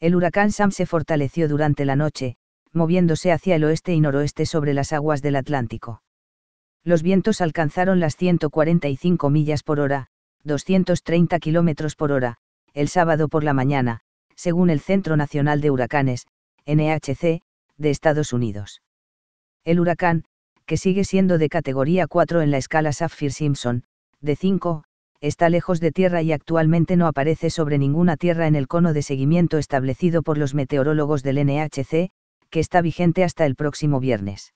El huracán Sam se fortaleció durante la noche, moviéndose hacia el oeste y noroeste sobre las aguas del Atlántico. Los vientos alcanzaron las 145 millas por hora, 230 kilómetros por hora, el sábado por la mañana, según el Centro Nacional de Huracanes, NHC, de Estados Unidos. El huracán, que sigue siendo de categoría 4 en la escala Saffir-Simpson, de 5, está lejos de tierra y actualmente no aparece sobre ninguna tierra en el cono de seguimiento establecido por los meteorólogos del NHC, que está vigente hasta el próximo viernes.